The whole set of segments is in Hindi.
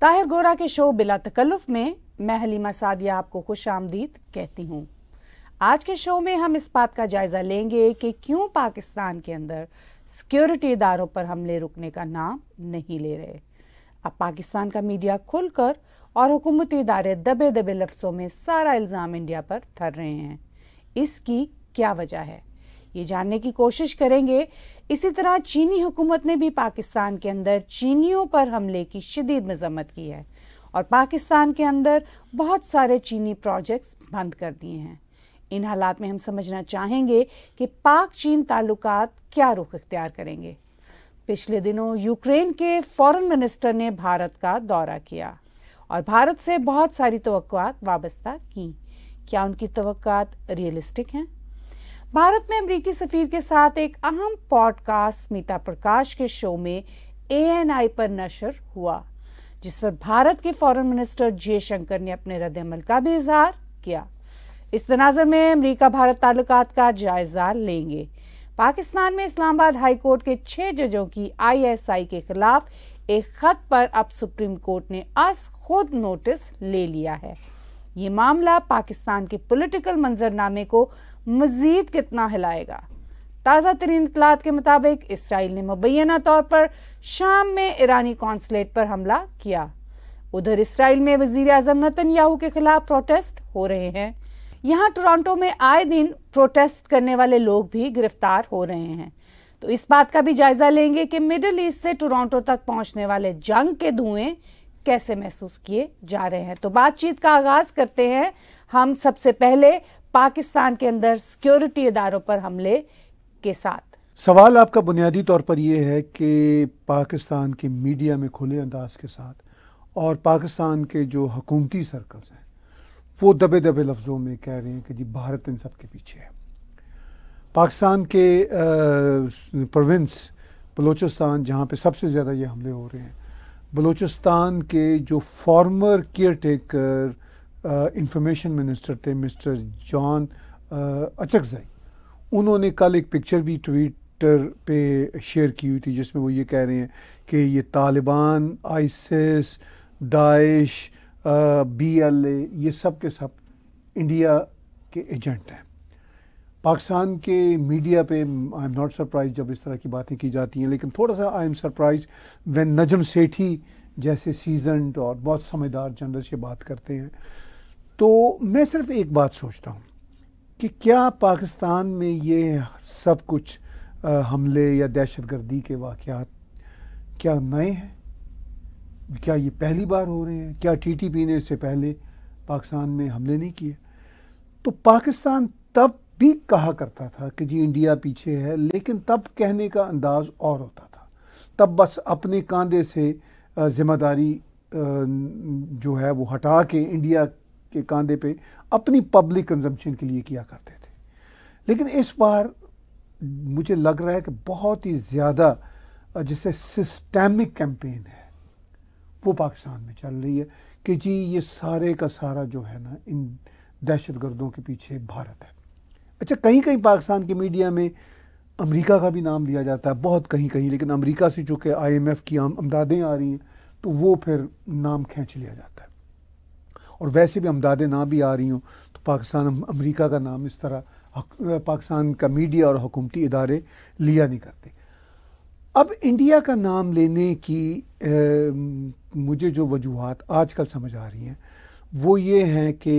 ताहिर गोरा के शो बिला तकल्लुफ में मैं हलीमा सादिया आपको खुश आमदीद कहती हूँ आज के शो में हम इस बात का जायज़ा लेंगे कि क्यों पाकिस्तान के अंदर सिक्योरिटी इदारों पर हमले रुकने का नाम नहीं ले रहे अब पाकिस्तान का मीडिया खुलकर और हुकूमती इदारे दबे दबे लफ्ज़ों में सारा इल्ज़ाम इंडिया पर थर रहे हैं इसकी क्या वजह है ये जानने की कोशिश करेंगे इसी तरह चीनी हुकूमत ने भी पाकिस्तान के अंदर चीनियों पर हमले की शदीद मजम्मत की है और पाकिस्तान के अंदर बहुत सारे चीनी प्रोजेक्ट्स बंद कर दिए हैं इन हालात में हम समझना चाहेंगे कि पाक चीन ताल्लुक क्या रुख अख्तियार करेंगे पिछले दिनों यूक्रेन के फॉरेन मिनिस्टर ने भारत का दौरा किया और भारत से बहुत सारी तो वाबस्ता की क्या उनकी तो रियलिस्टिक हैं भारत में अमरीकी सफीर के साथ एक अहम पॉडकास्ट स्मिता प्रकाश के शो में एएनआई पर नशर हुआ जिस पर भारत के फॉरेन मिनिस्टर जयशंकर ने अपने अमल का भी इजहार किया इस तनाजर में अमरीका भारत ताल्लुकात का जायजा लेंगे पाकिस्तान में इस्लामाबाद हाई कोर्ट के छह जजों की आईएसआई के खिलाफ एक खत पर अब सुप्रीम कोर्ट ने आज खुद नोटिस ले लिया है ये मामला पाकिस्तान के पॉलिटिकल मंजरनामे को मजीद कितना हिलाएगा ताज़ा तरीन इतलात के मुताबिक इसराइल ने मुबैना तौर पर शाम में ईरानी कौंसलेट पर हमला किया उधर इसराइल में वजीर अजम नतन याहू के खिलाफ प्रोटेस्ट हो रहे हैं यहाँ टोरंटो में आए दिन प्रोटेस्ट करने वाले लोग भी गिरफ्तार हो रहे हैं तो इस बात का भी जायजा लेंगे कि मिडिल ईस्ट से टोरंटो तक पहुंचने वाले जंग के धुएं कैसे महसूस किए जा रहे हैं तो बातचीत का आगाज करते हैं हम सबसे पहले पाकिस्तान के अंदर सिक्योरिटी इदारों पर हमले के साथ सवाल आपका बुनियादी तौर पर यह है कि पाकिस्तान के मीडिया में खुले अंदाज के साथ और पाकिस्तान के जो हकूमती सर्कल्स हैं वो दबे दबे लफ्ज़ों में कह रहे हैं कि जी भारत इन सब के पीछे है पाकिस्तान के प्रोविंस बलोचिस्तान जहाँ पे सबसे ज़्यादा ये हमले हो रहे हैं बलूचिस्तान के जो former caretaker information minister थे मिस्टर जॉन अचकजई उन्होंने कल एक पिक्चर भी ट्विटर पे शेयर की हुई थी जिसमें वो ये कह रहे हैं कि ये Taliban ISIS Daesh B L A ये सब के सब इंडिया के एजेंट हैं पाकिस्तान के मीडिया पे आई एम नॉट सरप्राइज जब इस तरह की बातें की जाती हैं लेकिन थोड़ा सा I am surprise when Najam Sethi जैसे सीजनड और बहुत समझदार जनरल से बात करते हैं तो मैं सिर्फ एक बात सोचता हूँ कि क्या पाकिस्तान में ये सब कुछ आ, हमले या दहशत गर्दी के वाक़ क्या नए हैं क्या ये पहली बार हो रहे हैं क्या टी टी पी ने इससे पहले पाकिस्तान में हमले नहीं किए तो पाकिस्तान तब भी कहा करता था कि जी इंडिया पीछे है लेकिन तब कहने का अंदाज और होता था तब बस अपने कांधे से जिम्मेदारी जो है वो हटा के इंडिया के कांधे पे अपनी पब्लिक कंजम्पशन के लिए किया करते थे लेकिन इस बार मुझे लग रहा है कि बहुत ही ज़्यादा जैसे सिस्टमिक कैंपेन है वो पाकिस्तान में चल रही है कि जी ये सारे का सारा जो है ना इन दहशत गर्दों के पीछे भारत है अच्छा कहीं कहीं पाकिस्तान के मीडिया में अमेरिका का भी नाम लिया जाता है बहुत कहीं कहीं लेकिन अमेरिका से चूँकि आई एम एफ़ की अमदादें आ रही हैं तो वो फिर नाम खींच लिया जाता है और वैसे भी अमदादें ना भी आ रही हों तो पाकिस्तान अमेरिका का नाम इस तरह पाकिस्तान का मीडिया और हुकूमती इदारे लिया नहीं करते अब इंडिया का नाम लेने की ए, मुझे जो वजूहत आजकल समझ आ रही हैं वो ये हैं कि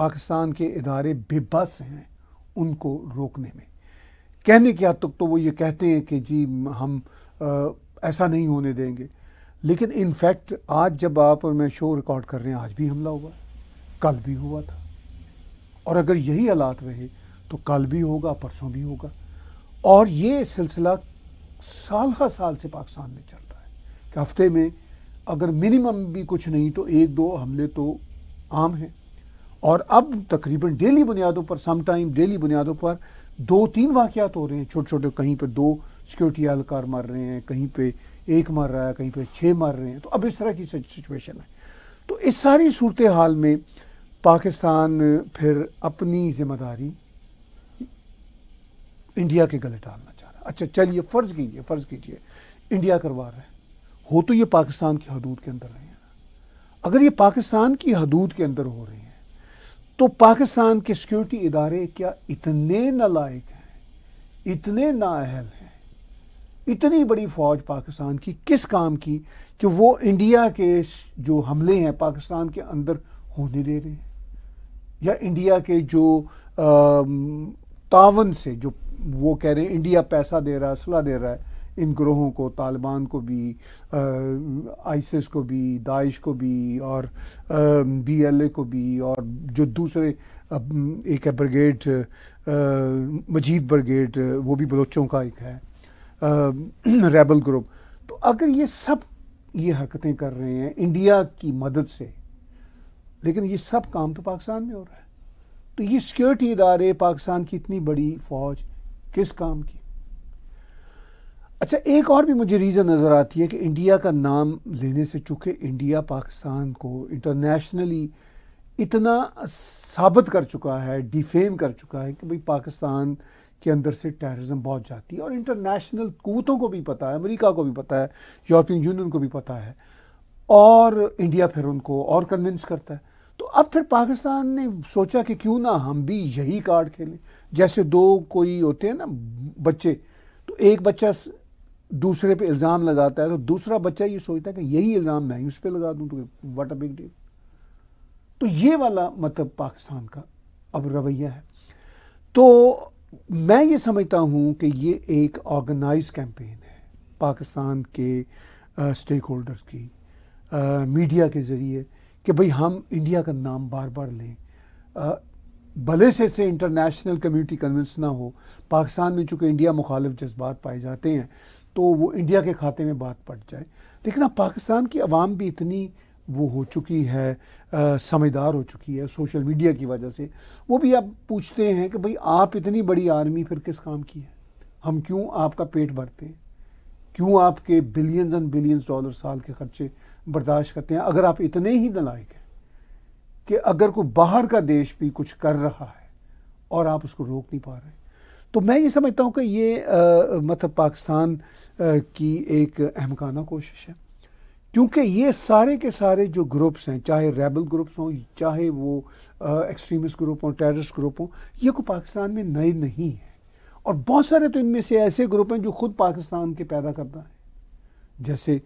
पाकिस्तान के इदारे बेबस हैं उनको रोकने में कहने की हद तक तो वो ये कहते हैं कि जी हम आ, ऐसा नहीं होने देंगे लेकिन इनफैक्ट आज जब आप और मैं शो रिकॉर्ड कर रहे हैं आज भी हमला हुआ है कल भी हुआ था और अगर यही हालात रहे तो कल भी होगा परसों भी होगा और ये सिलसिला साल का साल से पाकिस्तान में चल रहा है कि हफ्ते में अगर मिनिमम भी कुछ नहीं तो एक दो हमले तो आम हैं और अब तकरीबन डेली बुनियादों पर टाइम डेली बुनियादों पर दो तीन वाक़ात हो रहे हैं छोटे छोटे कहीं पर दो सिक्योरिटी एहलकार मर रहे हैं कहीं पर एक मर रहा है कहीं पर छः मर रहे हैं तो अब इस तरह की सिचुएशन है तो इस सारी सूरत हाल में पाकिस्तान फिर अपनी जिम्मेदारी इंडिया के गले डालना चाह रहा है अच्छा चलिए फ़र्ज़ कीजिए फ़र्ज़ कीजिए इंडिया करवा रहा है हो तो ये पाकिस्तान की हदूद के अंदर रहे हैं अगर ये पाकिस्तान की हदूद के अंदर हो रहे हैं तो पाकिस्तान के सिक्योरिटी इदारे क्या इतने नलायक हैं इतने नाअहल हैं इतनी बड़ी फ़ौज पाकिस्तान की किस काम की कि वो इंडिया के जो हमले हैं पाकिस्तान के अंदर होने दे रहे हैं या इंडिया के जो तावन से जो वो कह रहे हैं इंडिया पैसा दे रहा है असला दे रहा है इन ग्रोहों को तालिबान को भी आइसिस को भी दाइश को भी और बी एल ए को भी और जो दूसरे एक है ब्रिगेड मजीद ब्रिगेड वो भी बलोचों का एक है रेबल ग्रुप तो अगर ये सब ये हरकतें कर रहे हैं इंडिया की मदद से लेकिन ये सब काम तो पाकिस्तान में हो रहा है तो ये सिक्योरिटी इदारे पाकिस्तान की इतनी बड़ी फ़ौज किस काम की अच्छा एक और भी मुझे रीज़न नज़र आती है कि इंडिया का नाम लेने से चूँकि इंडिया पाकिस्तान को इंटरनेशनली इतना साबित कर चुका है डिफेम कर चुका है कि भाई पाकिस्तान के अंदर से टेररिज्म बहुत जाती है और इंटरनेशनल कूतों को भी पता है अमेरिका को भी पता है यूरोपियन यूनियन को भी पता है और इंडिया फिर उनको और कन्विंस करता है तो अब फिर पाकिस्तान ने सोचा कि क्यों ना हम भी यही कार्ड खेलें जैसे दो कोई होते हैं ना बच्चे तो एक बच्चा दूसरे पे इल्ज़ाम लगाता है तो दूसरा बच्चा ये सोचता है कि यही इल्ज़ाम मैं ही उस पर लगा दूँ तो वाट अ बिग डील तो ये वाला मतलब पाकिस्तान का अब रवैया है तो मैं ये समझता हूँ कि ये एक ऑर्गेनाइज कैंपेन है पाकिस्तान के स्टेक होल्डर्स की आ, मीडिया के ज़रिए कि भाई हम इंडिया का नाम बार बार लें भले से से इंटरनेशनल कम्युनिटी कन्विंस ना हो पाकिस्तान में चूँकि इंडिया मुखालिफ जज्बात पाए जाते हैं तो वो इंडिया के खाते में बात पड़ जाए लेकिन अब पाकिस्तान की आवाम भी इतनी वो हो चुकी है समझदार हो चुकी है सोशल मीडिया की वजह से वो भी आप पूछते हैं कि भाई आप इतनी बड़ी आर्मी फिर किस काम की है हम क्यों आपका पेट भरते हैं क्यों आपके बिलियंस एंड बिलियंस डॉलर साल के खर्चे बर्दाश्त करते हैं अगर आप इतने ही नलायक हैं कि अगर कोई बाहर का देश भी कुछ कर रहा है और आप उसको रोक नहीं पा रहे तो मैं ये समझता हूँ कि ये मतलब पाकिस्तान की एक अहमकाना कोशिश है क्योंकि ये सारे के सारे जो ग्रुप्स हैं चाहे रेबल ग्रुप्स हों चाहे वो एक्सट्रीमिस्ट ग्रुप हों टेररिस्ट ग्रुप हों ये को पाकिस्तान में नए नहीं हैं और बहुत सारे तो इनमें से ऐसे ग्रुप हैं जो खुद पाकिस्तान के पैदा करता है जैसे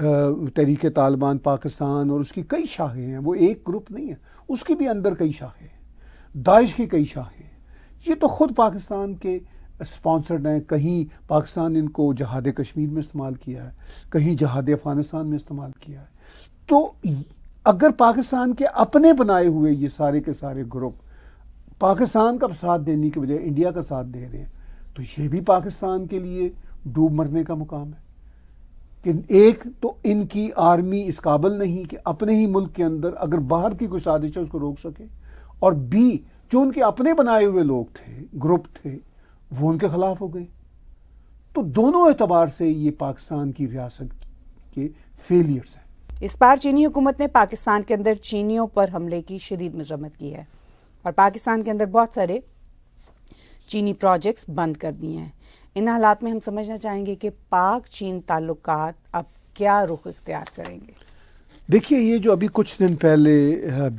तहरीक तालिबान पाकिस्तान और उसकी कई शाखें हैं वो एक ग्रुप नहीं है उसके भी अंदर कई शाखें हैं दाइश की कई शाखें ये तो ख़ुद पाकिस्तान के स्पॉन्सर्ड हैं कहीं पाकिस्तान इनको जहाद कश्मीर में इस्तेमाल किया है कहीं जहाद अफ़गानिस्तान में इस्तेमाल किया है तो अगर पाकिस्तान के अपने बनाए हुए ये सारे के सारे ग्रुप पाकिस्तान का साथ देने के बजाय इंडिया का साथ दे रहे हैं तो ये भी पाकिस्तान के लिए डूब मरने का मुकाम है कि एक तो इनकी आर्मी इस काबल नहीं कि अपने ही मुल्क के अंदर अगर बाहर की कोई साजिश है उसको रोक सके और बी जो उनके अपने बनाए हुए लोग थे ग्रुप थे वो उनके खिलाफ हो गए तो दोनों एतबार से ये पाकिस्तान की रियासत के फेलियर्स हैं इस बार चीनी हुकूमत ने पाकिस्तान के अंदर चीनियों पर हमले की शदीद मजम्मत की है और पाकिस्तान के अंदर बहुत सारे चीनी प्रोजेक्ट्स बंद कर दिए हैं इन हालात में हम समझना चाहेंगे कि पाक चीन ताल्लुक अब क्या रुख इख्तियार करेंगे देखिए ये जो अभी कुछ दिन पहले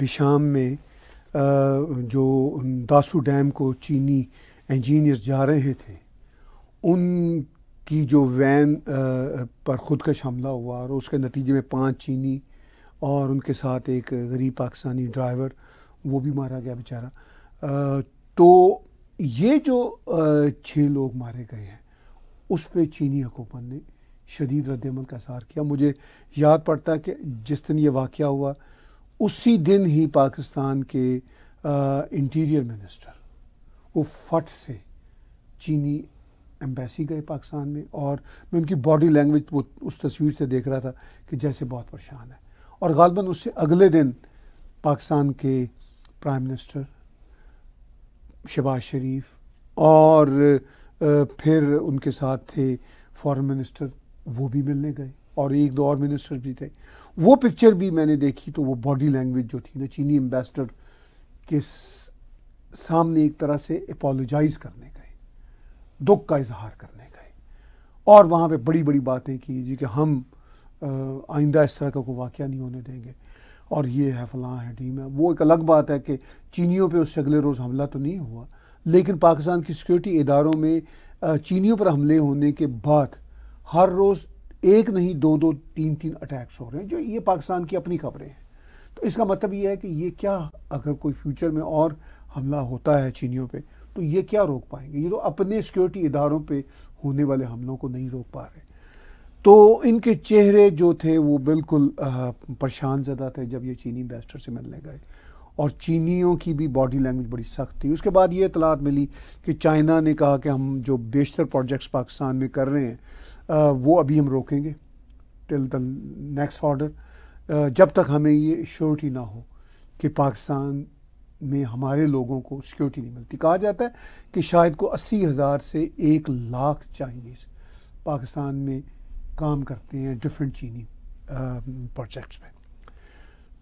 बिशाम में जो दासू डैम को चीनी इंजीनियर्स जा रहे थे उनकी जो वैन पर खुदकश हमला हुआ और उसके नतीजे में पांच चीनी और उनके साथ एक गरीब पाकिस्तानी ड्राइवर वो भी मारा गया बेचारा तो ये जो छः लोग मारे गए हैं उस पर चीनी हुकूमत ने शदीद रद्दमल का इजहार किया मुझे याद पड़ता है कि जिस दिन ये वाक़ हुआ उसी दिन ही पाकिस्तान के इंटीरियर मिनिस्टर वो फट से चीनी एम्बेसी गए पाकिस्तान में और मैं उनकी बॉडी लैंग्वेज वो उस तस्वीर से देख रहा था कि जैसे बहुत परेशान है और गालबा उससे अगले दिन पाकिस्तान के प्राइम मिनिस्टर शबाज शरीफ और फिर उनके साथ थे फॉरेन मिनिस्टर वो भी मिलने गए और एक दो और मिनिस्टर भी थे वो पिक्चर भी मैंने देखी तो वो बॉडी लैंग्वेज जो थी ना चीनी एम्बेसडर के सामने एक तरह से अपोलोजाइज करने गए दुख का इजहार करने गए और वहाँ पे बड़ी बड़ी बातें की जी कि हम आइंदा इस तरह का कोई वाक़ नहीं होने देंगे और ये है फलां है टीम है वो एक अलग बात है कि चीनियों पे उससे अगले रोज़ हमला तो नहीं हुआ लेकिन पाकिस्तान की सिक्योरिटी इदारों में चीनियों पर हमले होने के बाद हर रोज़ एक नहीं दो दो तीन तीन अटैक्स हो रहे हैं जो ये पाकिस्तान की अपनी खबरें हैं तो इसका मतलब ये है कि ये क्या अगर कोई फ्यूचर में और हमला होता है चीनियों पे तो ये क्या रोक पाएंगे ये तो अपने सिक्योरिटी इदारों पे होने वाले हमलों को नहीं रोक पा रहे तो इनके चेहरे जो थे वो बिल्कुल परेशान ज़्यादा थे जब ये चीनी एम्बेसडर से मिलने गए और चीनियों की भी बॉडी लैंग्वेज बड़ी सख्त थी उसके बाद ये इतलात मिली कि चाइना ने कहा कि हम जो बेशतर प्रोजेक्ट्स पाकिस्तान में कर रहे हैं वो अभी हम रोकेंगे टिल द नेक्स्ट ऑर्डर जब तक हमें ये श्योरिटी ना हो कि पाकिस्तान में हमारे लोगों को सिक्योरिटी नहीं मिलती कहा जाता है कि शायद को अस्सी हज़ार से एक लाख चाइनीज़ पाकिस्तान में काम करते हैं डिफरेंट चीनी प्रोजेक्ट्स पे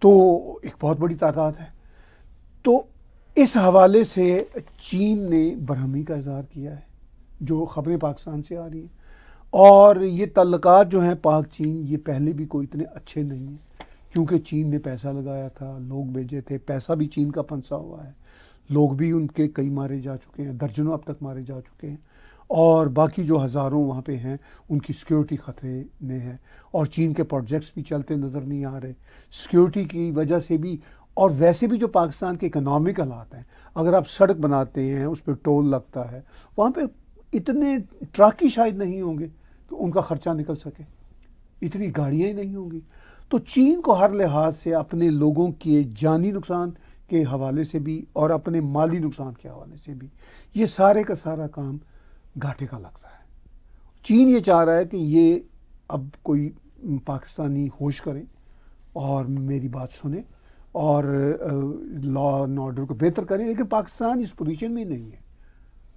तो एक बहुत बड़ी तादाद है तो इस हवाले से चीन ने बरहमी का इजहार किया है जो खबरें पाकिस्तान से आ रही हैं और ये तल्लक जो हैं पाक चीन ये पहले भी कोई इतने अच्छे नहीं हैं क्योंकि चीन ने पैसा लगाया था लोग भेजे थे पैसा भी चीन का फंसा हुआ है लोग भी उनके कई मारे जा चुके हैं दर्जनों अब तक मारे जा चुके हैं और बाकी जो हज़ारों वहाँ पे हैं उनकी सिक्योरिटी ख़तरे में है और चीन के प्रोजेक्ट्स भी चलते नज़र नहीं आ रहे सिक्योरिटी की वजह से भी और वैसे भी जो पाकिस्तान के इकनॉमिक हालात हैं अगर आप सड़क बनाते हैं उस पर टोल लगता है वहाँ पर इतने ट्रक ही शायद नहीं होंगे कि उनका खर्चा निकल सके इतनी गाड़ियाँ ही नहीं होंगी तो चीन को हर लिहाज से अपने लोगों के जानी नुकसान के हवाले से भी और अपने माली नुकसान के हवाले से भी ये सारे का सारा काम घाटे का लग रहा है चीन ये चाह रहा है कि ये अब कोई पाकिस्तानी होश करें और मेरी बात सुने और लॉ एंड ऑर्डर को बेहतर करें लेकिन पाकिस्तान इस पोजीशन में नहीं है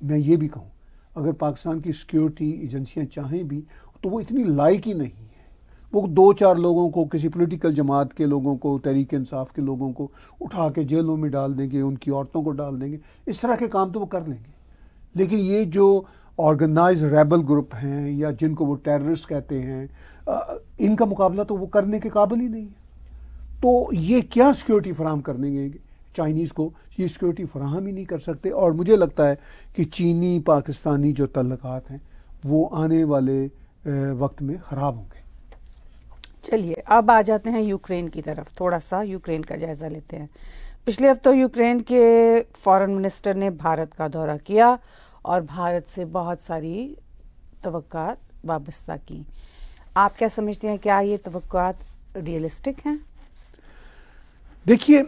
मैं ये भी कहूँ अगर पाकिस्तान की सिक्योरिटी एजेंसियाँ चाहें भी तो वो इतनी लायक ही नहीं है वो दो चार लोगों को किसी पॉलिटिकल जमात के लोगों को तहरीक इंसाफ के लोगों को उठा के जेलों में डाल देंगे उनकी औरतों को डाल देंगे इस तरह के काम तो वो कर लेंगे लेकिन ये जो ऑर्गेनाइज रेबल ग्रुप हैं या जिनको वो टेररिस्ट कहते हैं इनका मुकाबला तो वो करने के काबिल ही नहीं है तो ये क्या सिक्योरिटी फराम कर देंगे चाइनीज़ को ये सिक्योरिटी फराहम ही नहीं कर सकते और मुझे लगता है कि चीनी पाकिस्तानी जो तल्लक हैं वो आने वाले वक्त में ख़राब होंगे चलिए अब आ जाते हैं यूक्रेन की तरफ थोड़ा सा यूक्रेन का जायज़ा लेते हैं पिछले हफ्ते यूक्रेन के फॉरेन मिनिस्टर ने भारत का दौरा किया और भारत से बहुत सारी तो वाबस्ता की आप क्या समझते हैं क्या ये तो रियलिस्टिक हैं देखिए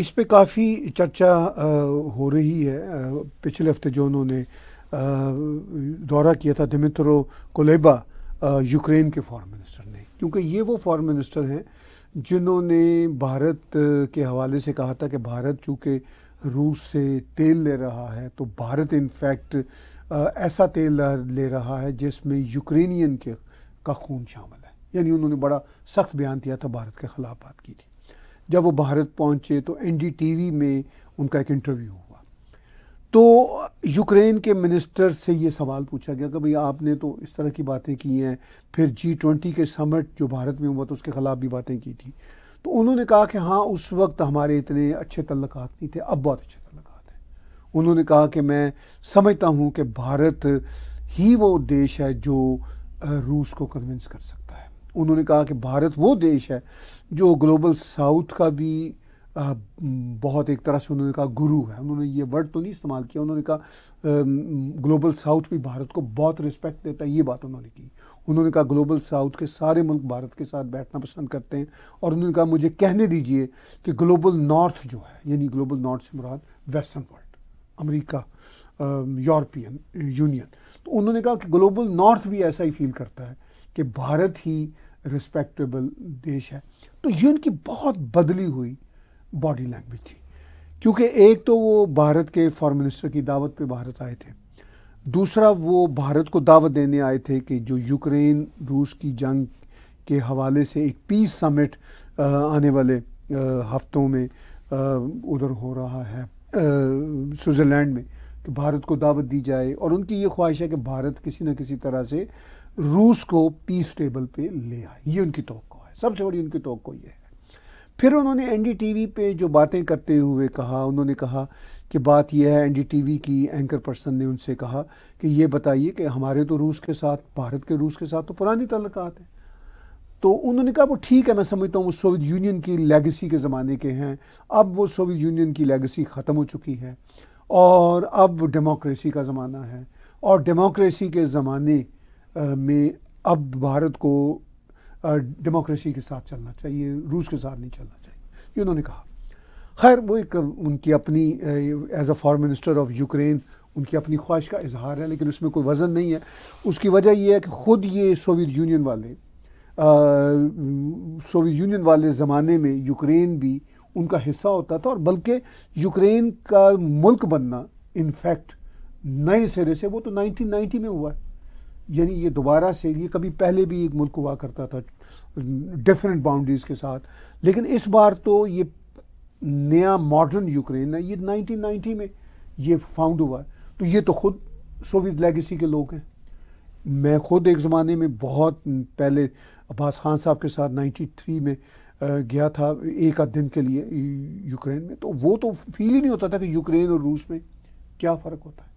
इस पर काफ़ी चर्चा हो रही है पिछले हफ्ते जो उन्होंने दौरा किया था दिमित्रो कोलेबा यूक्रेन के फॉरेन मिनिस्टर ने क्योंकि ये वो फॉरेन मिनिस्टर हैं जिन्होंने भारत के हवाले से कहा था कि भारत चूँकि रूस से तेल ले रहा है तो भारत इनफैक्ट ऐसा तेल ले रहा है जिसमें यूक्रेनियन के का खून शामिल है यानी उन्होंने बड़ा सख्त बयान दिया था भारत के खिलाफ बात की थी जब वो भारत पहुंचे तो एनडीटीवी में उनका एक इंटरव्यू हुआ तो यूक्रेन के मिनिस्टर से ये सवाल पूछा गया कि भाई आपने तो इस तरह की बातें की हैं फिर जी ट्वेंटी के समट जो भारत में हुआ तो उसके ख़िलाफ़ भी बातें की थी तो उन्होंने कहा कि हाँ उस वक्त हमारे इतने अच्छे तल्लक नहीं थे अब बहुत अच्छे तल्लक हैं उन्होंने कहा कि मैं समझता हूँ कि भारत ही वो देश है जो रूस को कन्विंस कर सकता उन्होंने कहा कि भारत वो देश है जो ग्लोबल साउथ का भी आ, बहुत एक तरह से उन्होंने कहा गुरु है उन्होंने ये वर्ड तो नहीं इस्तेमाल किया उन्होंने कहा ग्लोबल साउथ भी भारत को बहुत रिस्पेक्ट देता है ये बात उन्होंने की उन्होंने कहा ग्लोबल साउथ के सारे मुल्क भारत के साथ बैठना पसंद करते हैं और उन्होंने कहा मुझे कहने दीजिए कि ग्लोबल नॉर्थ जो है यानी ग्लोबल नॉर्थ से मुराद western world America European Union तो उन्होंने कहा कि ग्लोबल नॉर्थ भी ऐसा ही फील करता है कि भारत ही रिस्पेक्टेबल देश है तो ये उनकी बहुत बदली हुई बॉडी लैंग्वेज थी क्योंकि एक तो वो भारत के फॉरन मिनिस्टर की दावत पे भारत आए थे दूसरा वो भारत को दावत देने आए थे कि जो यूक्रेन रूस की जंग के हवाले से एक पीस समिट आने वाले हफ्तों में उधर हो रहा है स्विट्ज़रलैंड में कि भारत को दावत दी जाए और उनकी ये ख्वाहिश है कि भारत किसी न किसी तरह से रूस को पीस टेबल पे ले आए ये उनकी तो है सबसे बड़ी उनकी तो ये है फिर उन्होंने एनडीटीवी पे जो बातें करते हुए कहा उन्होंने कहा कि बात यह है एनडीटीवी की एंकर पर्सन ने उनसे कहा कि ये बताइए कि हमारे तो रूस के साथ भारत के रूस के साथ तो पुरानी तल्लक हैं तो उन्होंने कहा वो ठीक है मैं समझता हूँ वो सोवियत यूनियन की लेगेसी के ज़माने के हैं अब वो सोवियत यूनियन की लेगेसी ख़त्म हो चुकी है और अब डेमोक्रेसी का ज़माना है और डेमोक्रेसी के ज़माने में अब भारत को डेमोक्रेसी के साथ चलना चाहिए रूस के साथ नहीं चलना चाहिए ये उन्होंने कहा खैर वो एक उनकी अपनी as a foreign minister of Ukraine उनकी अपनी ख्वाहिश का इजहार है लेकिन उसमें कोई वज़न नहीं है उसकी वजह यह है कि ख़ुद ये सोवियत यूनियन वाले सोवियत यूनियन वाले ज़माने में यूक्रेन भी उनका हिस्सा होता था और बल्कि यूक्रेन का मुल्क बनना इनफैक्ट नए सिरे से वो तो 1990 में हुआ है यानी ये दोबारा से ये कभी पहले भी एक मुल्क हुआ करता था डिफरेंट बाउंड्रीज़ के साथ लेकिन इस बार तो ये नया मॉडर्न यूक्रेन है ये 1990 में ये फाउंड हुआ है तो ये तो खुद सोवियत लेगेसी के लोग हैं मैं खुद एक ज़माने में बहुत पहले अब्बास खान साहब के साथ 93 में गया था एक आध दिन के लिए यूक्रेन में तो वो तो फील ही नहीं होता था कि यूक्रेन और रूस में क्या फ़र्क होता है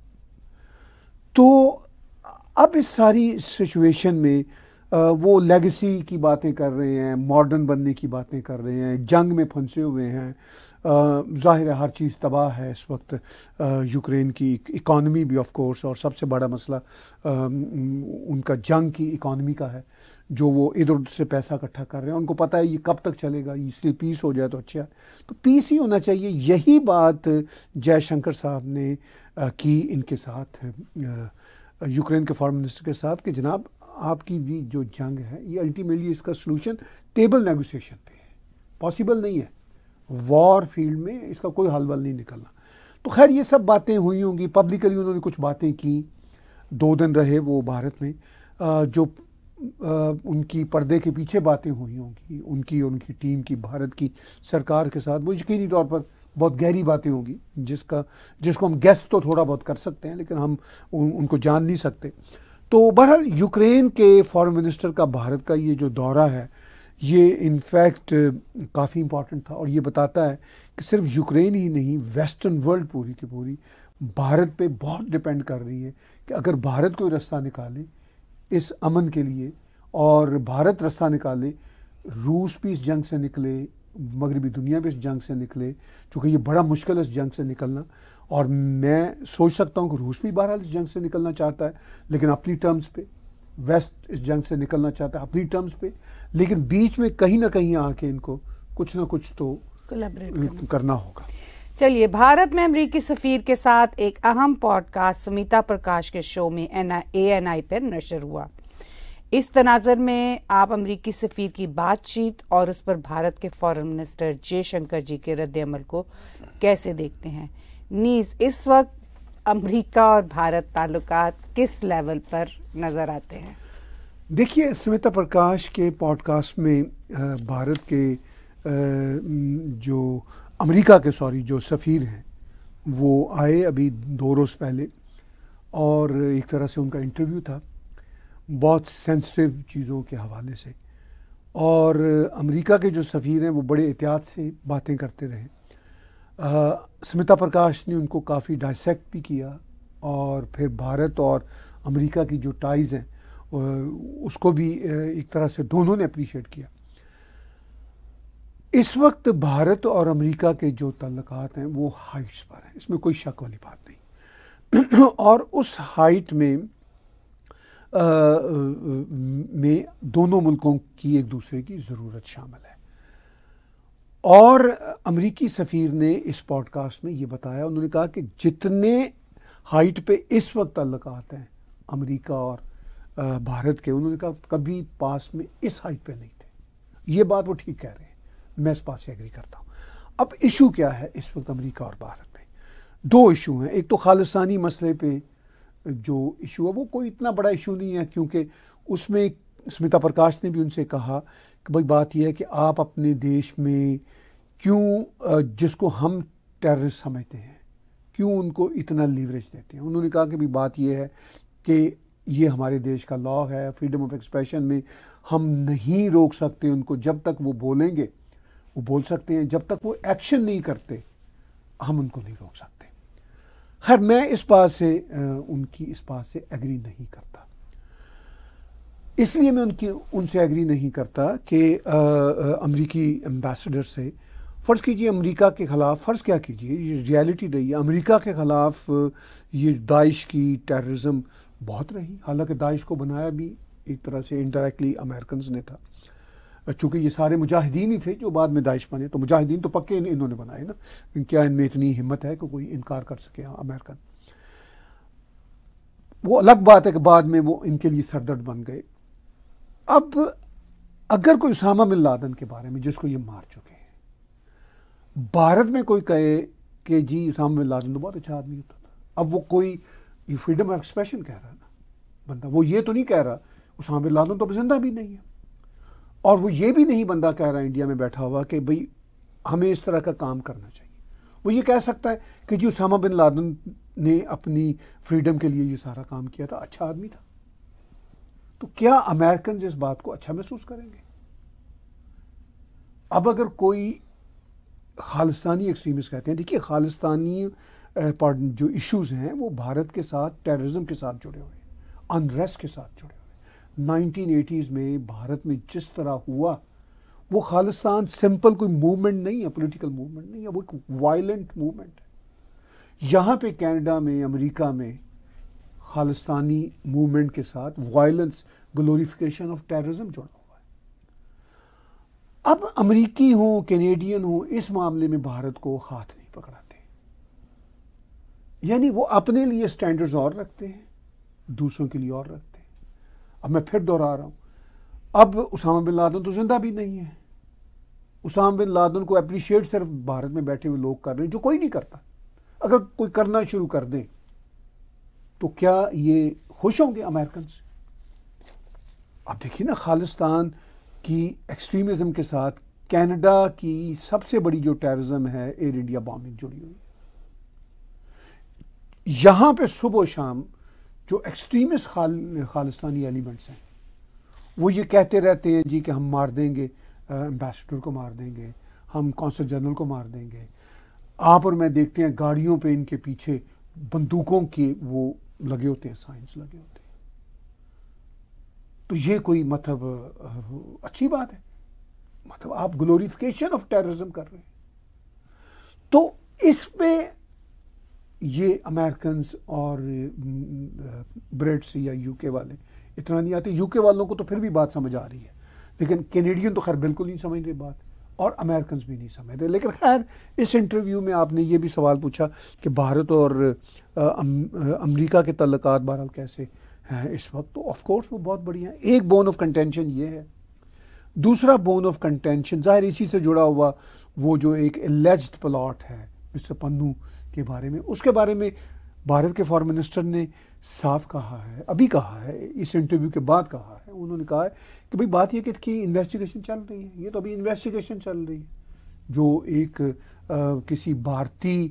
तो अब इस सारी सिचुएशन में आ, वो लेगेसी की बातें कर रहे हैं मॉडर्न बनने की बातें कर रहे हैं जंग में फंसे हुए हैं ज़ाहिर है हर चीज़ तबाह है इस वक्त यूक्रेन की इकॉनमी भी ऑफ कोर्स और सबसे बड़ा मसला आ, उनका जंग की इकॉनमी का है जो वो इधर उधर से पैसा इकट्ठा कर रहे हैं उनको पता है ये कब तक चलेगा इसलिए पीस हो जाए तो अच्छा है तो पीस ही होना चाहिए यही बात जयशंकर साहब ने आ, की इनके साथ आ, यूक्रेन के फॉरेन मिनिस्टर के साथ कि जनाब आपकी भी जो जंग है ये अल्टीमेटली इसका सलूशन टेबल नेगोशिएशन पे है पॉसिबल नहीं है वॉर फील्ड में इसका कोई हल वल नहीं निकलना तो खैर ये सब बातें हुई होंगी पब्लिकली उन्होंने कुछ बातें की दो दिन रहे वो भारत में जो उनकी पर्दे के पीछे बातें हुई होंगी उनकी और उनकी टीम की भारत की सरकार के साथ वो यकीनी तौर पर बहुत गहरी बातें होंगी जिसका जिसको हम गैस तो थोड़ा बहुत कर सकते हैं लेकिन हम उन, उनको जान नहीं सकते तो बहरहाल यूक्रेन के फॉरेन मिनिस्टर का भारत का ये जो दौरा है ये इनफैक्ट काफ़ी इम्पॉर्टेंट था और ये बताता है कि सिर्फ यूक्रेन ही नहीं वेस्टर्न वर्ल्ड पूरी की पूरी भारत पे बहुत डिपेंड कर रही है कि अगर भारत कोई रास्ता निकाले इस अमन के लिए और भारत रास्ता निकाले रूस भी इस जंग से निकले मगरबी दुनिया भी इस जंग से निकले चूँकि ये बड़ा मुश्किल है इस जंग से निकलना और मैं सोच सकता हूँ कि रूस भी बहरहाल इस जंग से निकलना चाहता है लेकिन अपनी टर्म्स पे वेस्ट इस जंग से निकलना चाहता है अपनी टर्म्स पे लेकिन बीच में कहीं ना कहीं आके इनको कुछ ना कुछ तो करना।, करना होगा चलिए भारत में अमरीकी सफ़ीर के साथ एक अहम पॉडकास्ट सुमिता प्रकाश के शो में एन ए एन आई पर नशर हुआ इस तनाजर में आप अमरीकी सफ़ीर की बातचीत और उस पर भारत के फॉरेन मिनिस्टर जयशंकर जी के अमल को कैसे देखते हैं नीज़ इस वक्त अमरीका और भारत ताल्लुक किस लेवल पर नज़र आते हैं देखिए स्मिता प्रकाश के पॉडकास्ट में भारत के जो अमेरिका के सॉरी जो सफ़ीर हैं वो आए अभी दो रोज़ पहले और एक तरह से उनका इंटरव्यू था बहुत सेंसिटिव चीज़ों के हवाले से और अमेरिका के जो सफ़ीर हैं वो बड़े एहतियात से बातें करते रहे स्मिता प्रकाश ने उनको काफ़ी डाइसेक्ट भी किया और फिर भारत और अमेरिका की जो टाइज़ हैं उसको भी एक तरह से दोनों ने अप्रिशिएट किया इस वक्त भारत और अमेरिका के जो तल्लक हैं वो हाइट्स पर हैं इसमें कोई शक वाली बात नहीं और उस हाइट में में दोनों मुल्कों की एक दूसरे की ज़रूरत शामिल है और अमरीकी सफ़ीर ने इस पॉडकास्ट में ये बताया उन्होंने कहा कि जितने हाइट पे इस वक्त तल्लक़ात हैं अमेरिका और भारत के उन्होंने कहा कभी पास में इस हाइट पे नहीं थे ये बात वो ठीक कह रहे हैं मैं इस बात से एग्री करता हूँ अब इशू क्या है इस वक्त अमेरिका और भारत में दो इशू हैं एक तो खालिस्तानी मसले पे जो इशू है वो कोई इतना बड़ा इशू नहीं है क्योंकि उसमें स्मिता प्रकाश ने भी उनसे कहा कि भाई बात यह है कि आप अपने देश में क्यों जिसको हम टेररिस्ट समझते हैं क्यों उनको इतना लीवरेज देते हैं उन्होंने कहा कि भाई बात यह है कि ये हमारे देश का लॉ है फ्रीडम ऑफ एक्सप्रेशन में हम नहीं रोक सकते उनको जब तक वो बोलेंगे वो बोल सकते हैं जब तक वो एक्शन नहीं करते हम उनको नहीं रोक सकते खैर मैं इस बात से उनकी इस बात से एग्री नहीं करता इसलिए मैं उनकी उनसे एग्री नहीं करता कि अमरीकी एम्बेसडर से फ़र्ज़ कीजिए अमेरिका के ख़िलाफ़ फ़र्ज़ क्या कीजिए ये रियलिटी रही है अमेरिका के ख़िलाफ़ ये दाइश की टेररिज्म बहुत रही हालांकि दाइश को बनाया भी एक तरह से इनडायरेक्टली अमेरिकन ने था चूंकि ये सारे मुजाहिदीन ही थे जो बाद में दाइश बने तो मुजाहिदीन तो पक्के इन, इन्होंने बनाए ना क्या इनमें इतनी हिम्मत है कि कोई इनकार कर सके हाँ अमेरिकन वो अलग बात है कि बाद में वो इनके लिए सरदर्द बन गए अब अगर कोई उसामा बिन लादन के बारे में जिसको ये मार चुके हैं भारत में कोई कहे कि जी उसामा बिन लादन तो बहुत अच्छा आदमी होता था अब वो कोई ये फ्रीडम ऑफ एक्सप्रेशन कह रहा है ना बंदा वो ये तो नहीं कह रहा उसामा बिन लादन तो अब जिंदा भी नहीं है और वो ये भी नहीं बंदा कह रहा है इंडिया में बैठा हुआ कि भाई हमें इस तरह का काम करना चाहिए वो ये कह सकता है कि जी उसामा बिन लादन ने अपनी फ्रीडम के लिए ये सारा काम किया था अच्छा आदमी था तो क्या अमेरिकन इस बात को अच्छा महसूस करेंगे अब अगर कोई खालिस्तानी एक्सट्रीमिस्ट कहते हैं देखिए खालिस्तानी जो इश्यूज़ हैं वो भारत के साथ टेररिज्म के साथ जुड़े हुए हैं अनरेस्ट के साथ जुड़े हुए 1980s में भारत में जिस तरह हुआ वो खालिस्तान सिंपल कोई मूवमेंट नहीं है पॉलिटिकल मूवमेंट नहीं है वो एक वायलेंट मूवमेंट है यहाँ पे कनाडा में अमेरिका में खालिस्तानी मूवमेंट के साथ वायलेंस ग्लोरिफिकेशन ऑफ टेररिज्म जुड़ा हुआ है अब अमेरिकी हो कैनेडियन हो इस मामले में भारत को हाथ नहीं पकड़ाते यानी वो अपने लिए स्टैंडर्ड्स और रखते हैं दूसरों के लिए और रखते हैं अब मैं फिर दोहरा रहा हूँ अब उसामा बिन लादन तो जिंदा भी नहीं है उसामा बिन लादन को अप्रिशिएट सिर्फ भारत में बैठे हुए लोग कर रहे हैं जो कोई नहीं करता अगर कोई करना शुरू कर दे तो क्या ये खुश होंगे अमेरिकन आप देखिए ना खालिस्तान की एक्सट्रीमिज्म के साथ कनाडा की सबसे बड़ी जो टेररिज्म है एयर इंडिया बॉम्बिंग जुड़ी हुई है पे सुबह शाम जो एक्सट्रीमिस्ट खाल, खालिस्तानी एलिमेंट्स हैं वो ये कहते रहते हैं जी कि हम मार देंगे एम्बेसडर को मार देंगे हम कौंसल जनरल को मार देंगे आप और मैं देखते हैं गाड़ियों पे इनके पीछे बंदूकों के वो लगे होते हैं साइंस लगे होते हैं तो ये कोई मतलब अच्छी बात है मतलब आप ग्लोरिफिकेशन ऑफ टेररिज्म कर रहे हैं तो इसमें ये अमेरिकन्स और ब्रिट्स mm, mm, या यूके वाले इतना नहीं आते यूके वालों को तो फिर भी बात समझ आ रही है लेकिन कैनेडियन तो खैर बिल्कुल नहीं समझ रहे बात और अमेरिकन भी नहीं समझ रहे लेकिन खैर इस इंटरव्यू में आपने ये भी सवाल पूछा कि भारत और अमेरिका के तल्लक बहरहाल कैसे हैं इस वक्त तो ऑफकोर्स वो बहुत बढ़िया है एक बोन ऑफ कंटेंशन ये है दूसरा बोन ऑफ कंटेंशन ज़ाहिर इसी से जुड़ा हुआ वो जो एक एलेज्ड प्लाट है मिस्टर पन्नू के बारे में उसके बारे में भारत के फॉरेन मिनिस्टर ने साफ कहा है अभी कहा है इस इंटरव्यू के बाद कहा है उन्होंने कहा है कि भाई बात यह कि, कि इन्वेस्टिगेशन चल रही है ये तो अभी इन्वेस्टिगेशन चल रही है जो एक आ, किसी भारतीय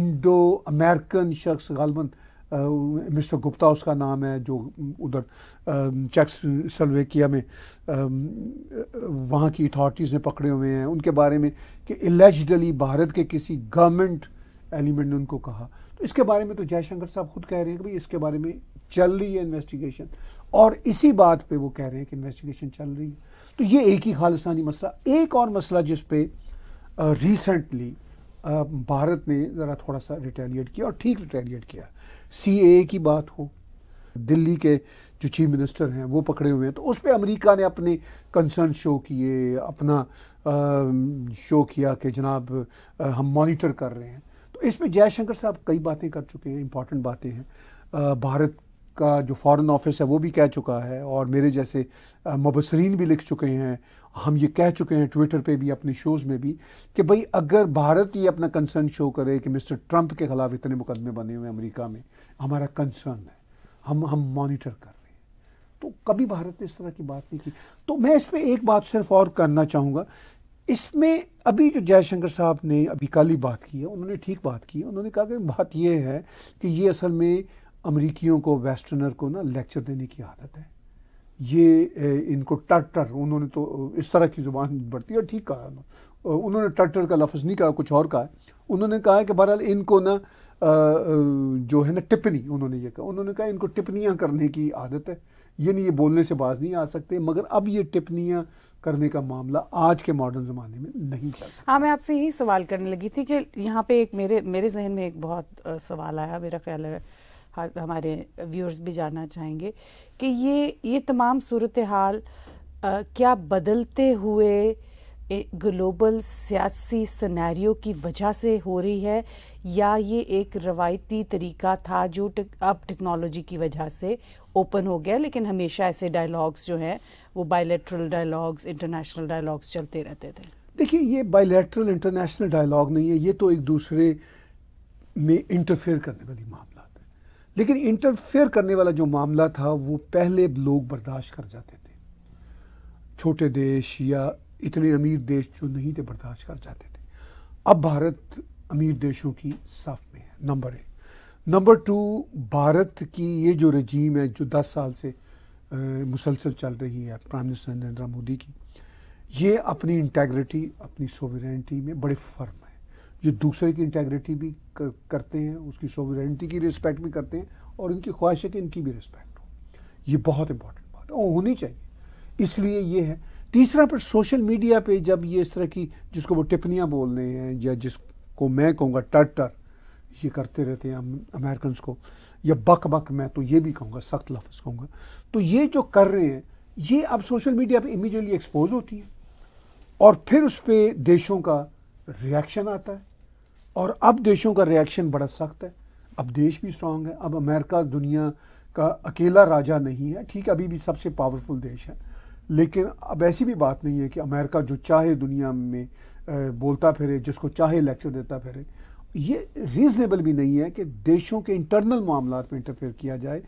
इंडो अमेरिकन शख्स गालबन मिस्टर गुप्ता उसका नाम है जो उधर चेक्स सलोवेकिया में वहाँ की अथॉरिटीज़ ने पकड़े हुए हैं उनके बारे में कि एलिजली भारत के किसी गवर्नमेंट एलिमेंट ने उनको कहा तो इसके बारे में तो जयशंकर साहब खुद कह रहे हैं कि भाई इसके बारे में चल रही है इन्वेस्टिगेशन और इसी बात पे वो कह रहे हैं कि इन्वेस्टिगेशन चल रही है तो ये एक ही खालिस्तानी मसला एक और मसला जिस पे रिसेंटली भारत ने ज़रा थोड़ा सा रिटेलिएट किया और ठीक रिटेलिएट किया सी ए की बात हो दिल्ली के जो चीफ मिनिस्टर हैं वो पकड़े हुए हैं तो उस पर अमरीका ने अपने कंसर्न शो किए अपना शो किया कि जनाब हम मॉनिटर कर रहे हैं तो इसमें जयशंकर साहब कई बातें कर चुके हैं इंपॉर्टेंट बातें हैं भारत का जो फॉरेन ऑफिस है वो भी कह चुका है और मेरे जैसे मुबसरीन भी लिख चुके हैं हम ये कह चुके हैं ट्विटर पे भी अपने शोज़ में भी कि भाई अगर भारत ये अपना कंसर्न शो करे कि मिस्टर ट्रंप के ख़िलाफ़ इतने मुकदमे बने हुए हैं अमेरिका में हमारा कंसर्न है हम हम मॉनिटर कर रहे हैं तो कभी भारत ने इस तरह की बात नहीं की तो मैं इस पर एक बात सिर्फ और करना चाहूँगा इसमें अभी जो जयशंकर साहब ने अभी कल ही बात की है उन्होंने ठीक बात की उन्होंने कहा कि बात यह है कि ये असल में अमरीकियों को वेस्टर्नर को ना लेक्चर देने की आदत है ये इनको टटर उन्होंने तो इस तरह की ज़ुबान बढ़ती है और ठीक कहा उन्होंने टटर का लफ्ज़ नहीं कहा कुछ और कहा उन्होंने कहा है कि बहरहाल इनको ना जो है ना टिप्पणी उन्होंने ये कहा उन्होंने कहा इनको टिप्पणियाँ करने की आदत है ये नहीं ये बोलने से बाज नहीं आ सकते मगर अब ये टिप्पणियाँ करने का मामला आज के मॉडर्न ज़माने में नहीं चल सकता हाँ मैं आपसे यही सवाल करने लगी थी कि यहाँ पे एक मेरे मेरे जहन में एक बहुत सवाल आया मेरा ख्याल है हमारे व्यूअर्स भी जानना चाहेंगे कि ये ये तमाम सूरत हाल क्या बदलते हुए ग्लोबल सियासी सिनेरियो की वजह से हो रही है या ये एक रवायती तरीका था जो टिक, अब टेक्नोलॉजी की वजह से ओपन हो गया लेकिन हमेशा ऐसे डायलॉग्स जो हैं वो बायलेट्रल डायलॉग्स इंटरनेशनल डायलॉग्स चलते रहते थे देखिए ये बायलेट्रल इंटरनेशनल डायलॉग नहीं है ये तो एक दूसरे में इंटरफेयर करने वाली मामला लेकिन इंटरफेयर करने वाला जो मामला था वो पहले लोग बर्दाश्त कर जाते थे छोटे देश या इतने अमीर देश जो नहीं थे बर्दाश्त कर जाते थे अब भारत अमीर देशों की साफ में है नंबर एक नंबर टू भारत की ये जो रजीम है जो दस साल से मुसलसल चल रही है प्राइम मिनिस्टर नरेंद्र मोदी की ये अपनी इंटेग्रिटी अपनी सोवरेंटी में बड़े फर्म है जो दूसरे की इंटेग्रिटी भी कर, करते हैं उसकी सोवरेंटी की रिस्पेक्ट भी करते हैं और इनकी ख्वाहिश है कि इनकी भी रिस्पेक्ट हो ये बहुत इंपॉर्टेंट बात है और होनी चाहिए इसलिए ये है तीसरा पर सोशल मीडिया पे जब ये इस तरह की जिसको वो टिप्पणियाँ बोल रहे हैं या जिसको मैं कहूँगा टर टर ये करते रहते हैं अमेरिकन को या बक बक मैं तो ये भी कहूँगा सख्त लफ्ज़ कहूँगा तो ये जो कर रहे हैं ये अब सोशल मीडिया पे इमीडिएटली एक्सपोज होती है और फिर उस पर देशों का रिएक्शन आता है और अब देशों का रिएक्शन बड़ा सख्त है अब देश भी स्ट्रांग है अब अमेरिका दुनिया का अकेला राजा नहीं है ठीक अभी भी सबसे पावरफुल देश है लेकिन अब ऐसी भी बात नहीं है कि अमेरिका जो चाहे दुनिया में बोलता फिरे जिसको चाहे लेक्चर देता फिरे ये रीज़नेबल भी नहीं है कि देशों के इंटरनल मामला में इंटरफेयर किया जाए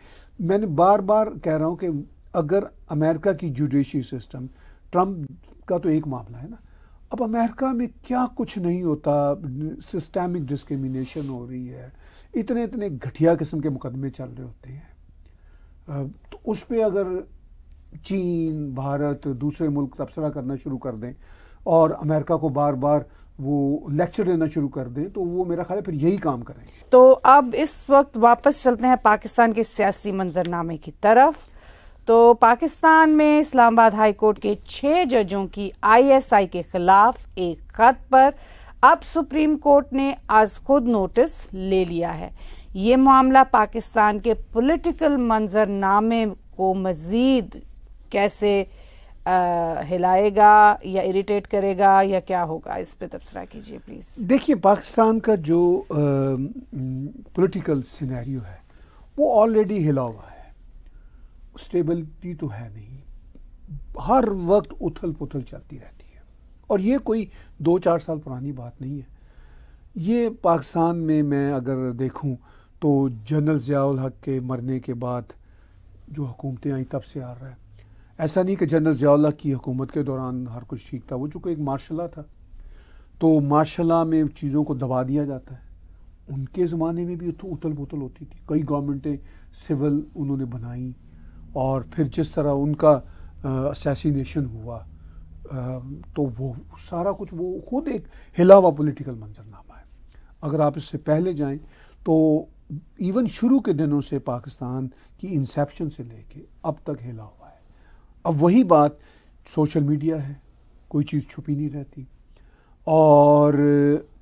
मैंने बार बार कह रहा हूँ कि अगर अमेरिका की जुडिशरी सिस्टम ट्रंप का तो एक मामला है ना अब अमेरिका में क्या कुछ नहीं होता सिस्टमिक डिस्क्रिमिनेशन हो रही है इतने इतने घटिया किस्म के मुकदमे चल रहे होते हैं तो उस पर अगर चीन भारत दूसरे मुल्क तबसरा करना शुरू कर दें और अमेरिका को बार बार वो लेक्चर देना शुरू कर दें तो वो मेरा ख्याल है फिर यही काम करेंगे तो अब इस वक्त वापस चलते हैं पाकिस्तान के सियासी मंजरनामे की तरफ तो पाकिस्तान में इस्लामाबाद हाई कोर्ट के छः जजों की आईएसआई के खिलाफ एक खत पर अब सुप्रीम कोर्ट ने आज खुद नोटिस ले लिया है ये मामला पाकिस्तान के पॉलिटिकल मंजरनामे को मज़ीद कैसे आ, हिलाएगा या इरिटेट करेगा या क्या होगा इस पर तबसरा कीजिए प्लीज़ देखिए पाकिस्तान का जो पॉलिटिकल सिनेरियो है वो ऑलरेडी हिला हुआ है स्टेबिलिटी तो है नहीं हर वक्त उथल पुथल चलती रहती है और ये कोई दो चार साल पुरानी बात नहीं है ये पाकिस्तान में मैं अगर देखूं तो जनरल ज़ियाउल हक के मरने के बाद जो हुकूमतें आई तब से आ रहा है ऐसा नहीं कि जनरल ज़ियाउल हक की हुकूमत के दौरान हर कुछ ठीक था वो चूँकि एक मार्शला था तो मार्शला में चीज़ों को दबा दिया जाता है उनके ज़माने में भी उथल पुथल होती थी कई गवर्नमेंटें सिविल उन्होंने बनाई और फिर जिस तरह उनका असैसिनेशन हुआ तो वो सारा कुछ वो खुद एक हिला हुआ पोलिटिकल मंजरनामा है अगर आप इससे पहले जाएं तो इवन शुरू के दिनों से पाकिस्तान की इंसेप्शन से लेके अब तक हिला हुआ है अब वही बात सोशल मीडिया है कोई चीज़ छुपी नहीं रहती और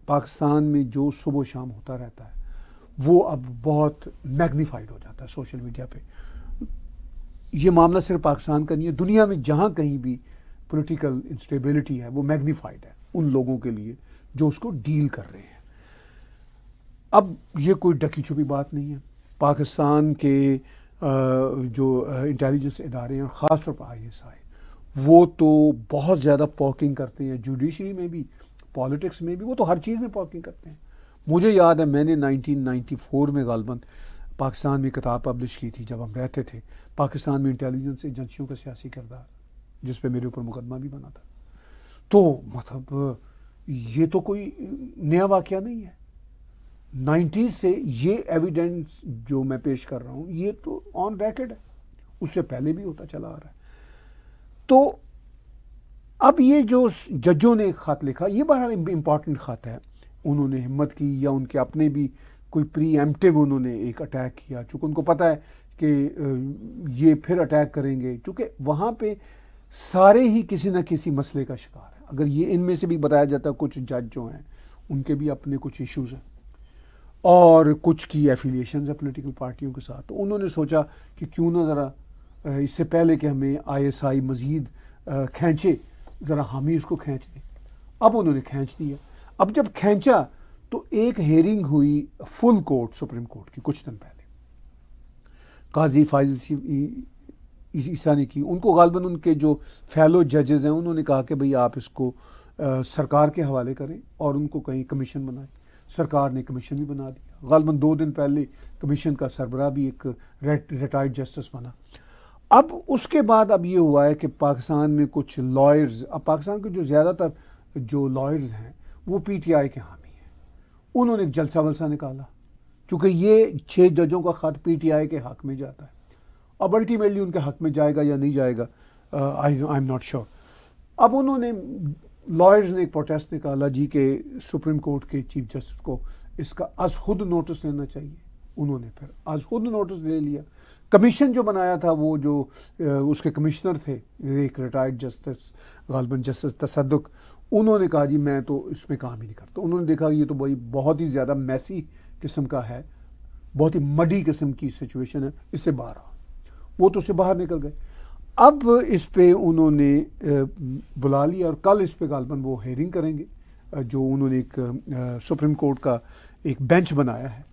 पाकिस्तान में जो सुबह शाम होता रहता है वो अब बहुत मैग्नीफाइड हो जाता है सोशल मीडिया पे ये मामला सिर्फ पाकिस्तान का नहीं है दुनिया में जहाँ कहीं भी पोलिटिकल इंस्टेबिलिटी है वो मैग्नीफाइड है उन लोगों के लिए जो उसको डील कर रहे हैं अब ये कोई डकी छुपी बात नहीं है पाकिस्तान के जो इंटेलिजेंस इदारे हैं ख़ास तौर पर आई एस आई वो तो बहुत ज़्यादा पॉकिंग करते हैं जुडिशरी में भी पॉलिटिक्स में भी वो तो हर चीज़ में पॉकिंग करते हैं मुझे याद है मैंने 1994 में गालबंद पाकिस्तान में किताब पब्लिश की थी जब हम रहते थे पाकिस्तान में इंटेलिजेंस एजेंसियों का सियासी किरदार जिस पर मेरे ऊपर मुकदमा भी बना था तो मतलब ये तो कोई नया वाक़ नहीं है नाइन्टीज से ये एविडेंस जो मैं पेश कर रहा हूँ ये तो ऑन रैकेड है उससे पहले भी होता चला आ रहा है तो अब ये जो जजों ने खत लिखा ये बहरहाल इम्पॉर्टेंट खत है उन्होंने हिम्मत की या उनके अपने भी कोई प्री एम्पटिव उन्होंने एक अटैक किया चूँकि उनको पता है कि ये फिर अटैक करेंगे चूँकि वहाँ पे सारे ही किसी न किसी मसले का शिकार है अगर ये इनमें से भी बताया जाता कुछ जज जो हैं उनके भी अपने कुछ इश्यूज़ हैं और कुछ की एफिलिएशन है पोलिटिकल पार्टियों के साथ तो उन्होंने सोचा कि क्यों ना ज़रा इससे पहले कि हमें आईएसआई मज़ीद खींचे ज़रा हम ही उसको खींच दें अब उन्होंने खींच दिया अब जब खींचा तो एक हेयरिंग हुई फुल कोर्ट सुप्रीम कोर्ट की कुछ दिन पहले काजी फाइज ईसा ने की उनको गालबन उनके जो फैलो जजेस हैं उन्होंने कहा कि भाई आप इसको आ, सरकार के हवाले करें और उनको कहीं कमीशन बनाएं सरकार ने कमीशन भी बना दिया गालबन दो दिन पहले कमीशन का सरबरा भी एक रिटायर्ड जस्टिस बना अब उसके बाद अब ये हुआ है कि पाकिस्तान में कुछ लॉयर्स अब पाकिस्तान के जो ज़्यादातर जो लॉयर्स हैं वो पी टी आई के यहाँ उन्होंने एक जलसा वलसा निकाला क्योंकि ये छः जजों का ख़त पीटीआई के हक में जाता है अब अल्टीमेटली उनके हक में जाएगा या नहीं जाएगा I I am not sure अब उन्होंने लॉयर्स ने एक प्रोटेस्ट निकाला जी के सुप्रीम कोर्ट के चीफ जस्टिस को इसका अज खुद नोटिस लेना चाहिए उन्होंने फिर आज खुद नोटिस ले लिया कमीशन जो बनाया था वो जो uh, उसके कमिश्नर थे एक रिटायर्ड जस्टिस गालबन जस्टिस तसदुक उन्होंने कहा जी मैं तो इसमें काम ही नहीं करता उन्होंने देखा ये तो भाई बहुत ही ज़्यादा मैसी किस्म का है बहुत ही मडी किस्म की सिचुएशन है इससे बाहर आ वो तो उससे बाहर निकल गए अब इस पर उन्होंने बुला लिया और कल इस पर गालबन वो हेयरिंग करेंगे जो उन्होंने एक सुप्रीम कोर्ट का एक बेंच बनाया है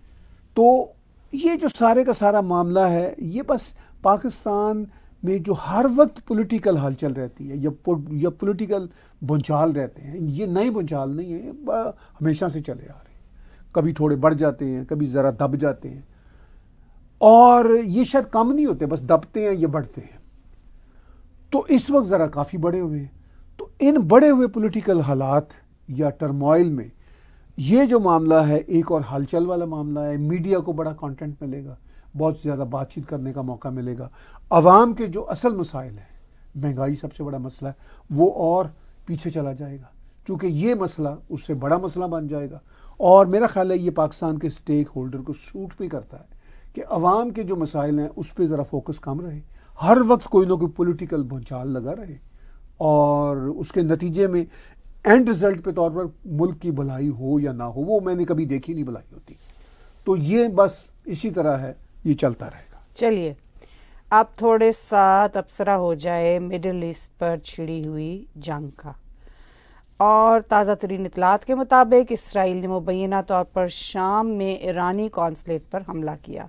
तो ये जो सारे का सारा मामला है ये बस पाकिस्तान में जो हर वक्त पॉलिटिकल हलचल रहती है या या पॉलिटिकल भूचाल रहते हैं ये नए भूचाल नहीं है हमेशा से चले आ रहे हैं कभी थोड़े बढ़ जाते हैं कभी ज़रा दब जाते हैं और ये शायद कम नहीं होते बस दबते हैं या बढ़ते हैं तो इस वक्त ज़रा काफ़ी बड़े हुए हैं तो इन बड़े हुए पॉलिटिकल हालात या टर्मोइल में ये जो मामला है एक और हलचल वाला मामला है मीडिया को बड़ा कंटेंट मिलेगा बहुत ज़्यादा बातचीत करने का मौका मिलेगा आवाम के जो असल मसाइल हैं महंगाई सबसे बड़ा मसला है वो और पीछे चला जाएगा चूँकि ये मसला उससे बड़ा मसला बन जाएगा और मेरा ख्याल है ये पाकिस्तान के स्टेक होल्डर को सूट भी करता है कि आवाम के जो मसाइल हैं उस पर ज़रा फोकस कम रहे हर वक्त कोई ना कोई पोलिटिकल भूचाल लगा रहे और उसके नतीजे में एंड रिज़ल्ट पे तौर पर मुल्क की भलाई हो या ना हो वो मैंने कभी देखी नहीं भलाई होती तो ये बस इसी तरह है ये चलता रहेगा चलिए अब थोड़े साथ अपसरा हो जाए मिडिल ईस्ट पर छिड़ी हुई जंग का और ताज़ा तरीन इतलात के मुताबिक इसराइल ने मुबैना तौर पर शाम में ईरानी कौंसलेट पर हमला किया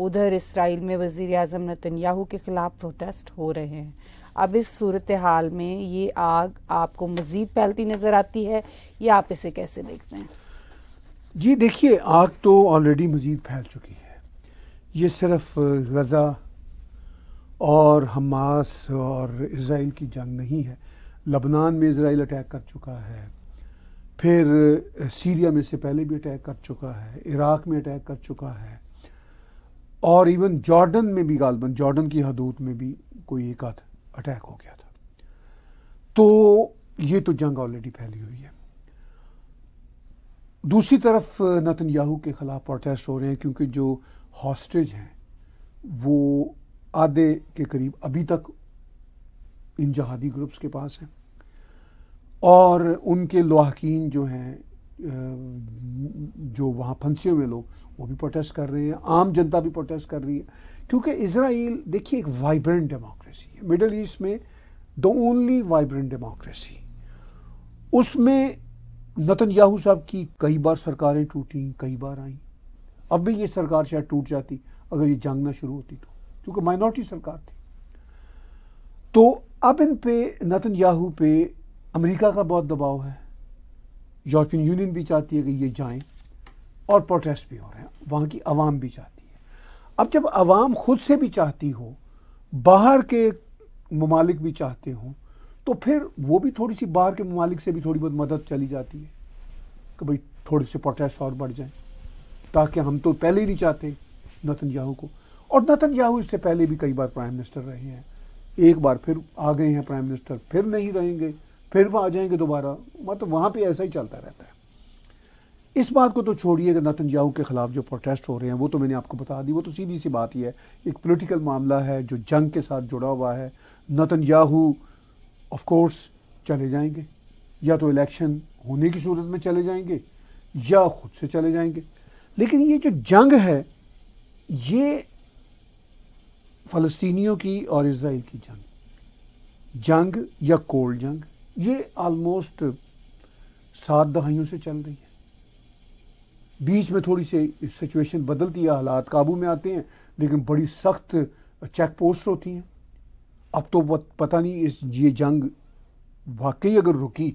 उधर इसराइल में वज़ी अजम नतनयाहू के ख़िलाफ़ प्रोटेस्ट हो रहे हैं अब इस सूरत हाल में ये आग आपको मज़ीद फैलती नज़र आती है या आप इसे कैसे देखते हैं जी देखिए आग तो ऑलरेडी मज़ीद फैल चुकी है ये सिर्फ गज़ा और हमास और इसराइल की जंग नहीं है लबनान में इसराइल अटैक कर चुका है फिर सीरिया में से पहले भी अटैक कर चुका है इराक़ में अटैक कर चुका है और इवन जॉर्डन में भी गालबन जॉर्डन की हदूद में भी कोई एक आध अटैक हो गया था तो ये तो जंग ऑलरेडी फैली हुई है दूसरी तरफ नतन याहू के ख़िलाफ़ प्रोटेस्ट हो रहे हैं क्योंकि जो हॉस्टेज हैं वो आधे के करीब अभी तक इन जहादी ग्रुप्स के पास हैं और उनके लहाकिन जो हैं जो वहाँ फंसे हुए लोग वो भी प्रोटेस्ट कर रहे हैं आम जनता भी प्रोटेस्ट कर रही है क्योंकि इसराइल देखिए एक वाइब्रेंट डेमोक्रेसी है मिडल ईस्ट में द ओनली वाइब्रेंट डेमोक्रेसी उसमें नतन याहू साहब की कई बार सरकारें टूटी कई बार आई अब भी ये सरकार शायद टूट जाती अगर ये जंग ना शुरू होती तो क्योंकि माइनॉरिटी सरकार थी तो अब इन पे नतन याहू पे अमेरिका का बहुत दबाव है यूरोपियन यूनियन भी चाहती है कि ये जाएं और प्रोटेस्ट भी हो रहे हैं वहाँ की आवाम भी चाहती है अब जब आवाम खुद से भी चाहती हो बाहर के ममालिक भी चाहते हों तो फिर वो भी थोड़ी सी बाहर के ममालिक से भी थोड़ी बहुत मदद चली जाती है कि भाई थोड़े से प्रोटेस्ट और बढ़ जाएं ताकि हम तो पहले ही नहीं चाहते नतन याहू को और नतन याहू इससे पहले भी कई बार प्राइम मिनिस्टर रहे हैं एक बार फिर आ गए हैं प्राइम मिनिस्टर फिर नहीं रहेंगे फिर वह आ जाएंगे दोबारा मतलब वहाँ पे ऐसा ही चलता रहता है इस बात को तो छोड़िए कि नतन याहू के ख़िलाफ़ जो प्रोटेस्ट हो रहे हैं वो तो मैंने आपको बता दी वो तो सीधी सी बात ही है एक पोलिटिकल मामला है जो जंग के साथ जुड़ा हुआ है नतन याहू ऑफकोर्स चले जाएंगे या तो इलेक्शन होने की सूरत में चले जाएंगे या ख़ुद से चले जाएंगे लेकिन ये जो जंग है ये फ़लस्तीनियों की और इसराइल की जंग जंग या कोल्ड जंग ये आलमोस्ट सात दहाइयों से चल रही है बीच में थोड़ी सी सिचुएशन बदलती है हालात काबू में आते हैं लेकिन बड़ी सख्त चेक पोस्ट होती हैं अब तो पता नहीं इस ये जंग वाकई अगर रुकी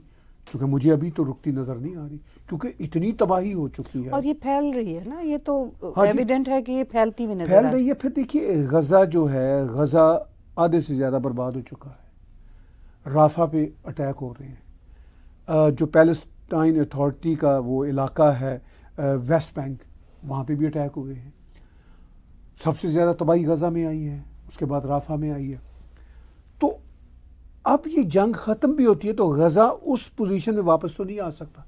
क्योंकि मुझे अभी तो रुकती नजर नहीं आ रही क्योंकि इतनी तबाही हो चुकी है और ये फैल रही है ना ये तो हाँ एविडेंट है कि ये फैलती हुई नजर फैल रही है फिर देखिए गजा जो है गजा आधे से ज्यादा बर्बाद हो चुका है राफा पे अटैक हो रहे हैं जो पैलेस्टाइन अथॉरिटी का वो इलाका है वेस्ट बैंक वहाँ पे भी अटैक हुए हैं सबसे ज़्यादा तबाही गजा में आई है उसके बाद राफा में आई है अब ये जंग ख़त्म भी होती है तो गज़ा उस पोजीशन में वापस तो नहीं आ सकता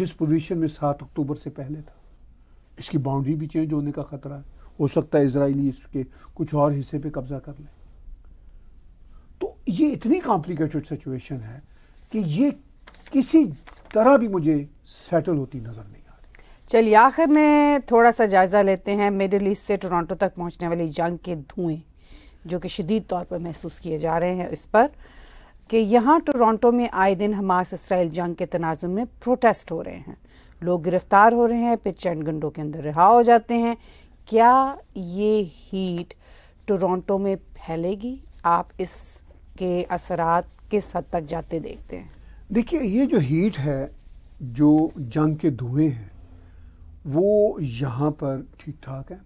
जिस पोजीशन में सात अक्टूबर से पहले था इसकी बाउंड्री भी चेंज होने का ख़तरा है हो सकता है इसराइली इसके कुछ और हिस्से पे कब्ज़ा कर ले तो ये इतनी कॉम्प्लिकेटेड सिचुएशन है कि ये किसी तरह भी मुझे सेटल होती नज़र नहीं चलिए आखिर में थोड़ा सा जायज़ा लेते हैं मिडिल ईस्ट से टोरंटो तक पहुंचने वाली जंग के धुएं जो कि शदीद तौर पर महसूस किए जा रहे हैं इस पर कि यहाँ टोरंटो में आए दिन हमास इसराइल जंग के तनाजुन में प्रोटेस्ट हो रहे हैं लोग गिरफ्तार हो रहे हैं फिर चंद घंटों के अंदर रिहा हो जाते हैं क्या ये हीट टोरंटो में फैलेगी आप इसके असरात किस हद तक जाते देखते हैं देखिए ये जो हीट है जो जंग के धुएँ हैं वो यहाँ पर ठीक ठाक है